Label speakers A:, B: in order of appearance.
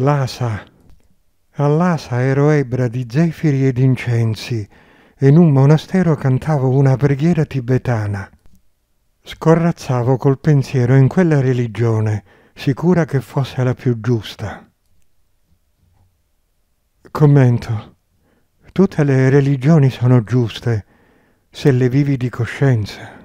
A: L'Asa. All'Asa ero ebra di zefiri ed incensi, e in un monastero cantavo una preghiera tibetana. Scorrazzavo col pensiero in quella religione, sicura che fosse la più giusta. Commento. Tutte le religioni sono giuste se le vivi di
B: coscienza.